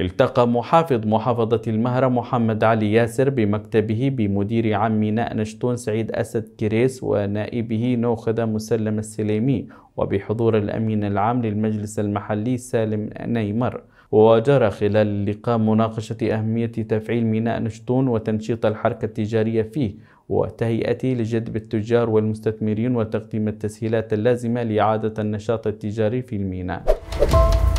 التقى محافظ محافظة المهرة محمد علي ياسر بمكتبه بمدير عام ميناء نشطون سعيد أسد كريس ونائبه نوخذة مسلم السليمي وبحضور الأمين العام للمجلس المحلي سالم نيمر وجرى خلال اللقاء مناقشة أهمية تفعيل ميناء نشطون وتنشيط الحركة التجارية فيه وتهيئته لجذب التجار والمستثمرين وتقديم التسهيلات اللازمة لإعادة النشاط التجاري في الميناء